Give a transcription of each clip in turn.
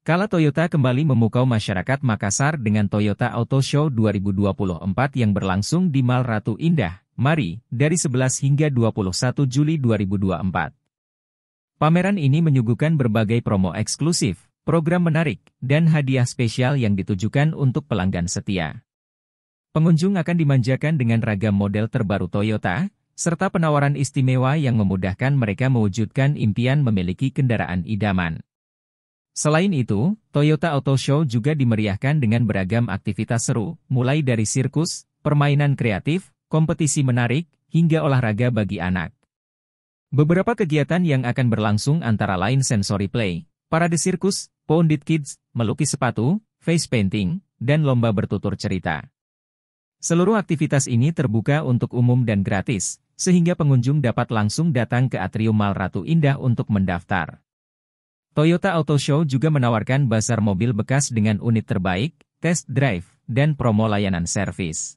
Kala Toyota kembali memukau masyarakat Makassar dengan Toyota Auto Show 2024 yang berlangsung di Mal Ratu Indah, Mari, dari 11 hingga 21 Juli 2024. Pameran ini menyuguhkan berbagai promo eksklusif, program menarik, dan hadiah spesial yang ditujukan untuk pelanggan setia. Pengunjung akan dimanjakan dengan ragam model terbaru Toyota, serta penawaran istimewa yang memudahkan mereka mewujudkan impian memiliki kendaraan idaman. Selain itu, Toyota Auto Show juga dimeriahkan dengan beragam aktivitas seru, mulai dari sirkus, permainan kreatif, kompetisi menarik, hingga olahraga bagi anak. Beberapa kegiatan yang akan berlangsung antara lain sensory play, parade sirkus, pounded Kids, melukis sepatu, face painting, dan lomba bertutur cerita. Seluruh aktivitas ini terbuka untuk umum dan gratis, sehingga pengunjung dapat langsung datang ke Atrium Mal Ratu Indah untuk mendaftar. Toyota Auto Show juga menawarkan basar mobil bekas dengan unit terbaik, test drive, dan promo layanan servis.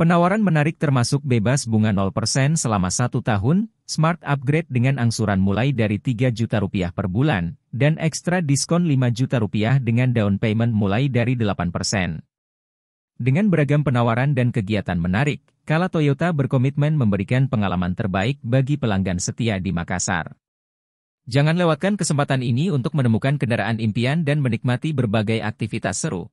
Penawaran menarik termasuk bebas bunga 0% selama satu tahun, smart upgrade dengan angsuran mulai dari 3 juta rupiah per bulan, dan ekstra diskon 5 juta rupiah dengan down payment mulai dari 8%. Dengan beragam penawaran dan kegiatan menarik, Kala Toyota berkomitmen memberikan pengalaman terbaik bagi pelanggan setia di Makassar. Jangan lewatkan kesempatan ini untuk menemukan kendaraan impian dan menikmati berbagai aktivitas seru.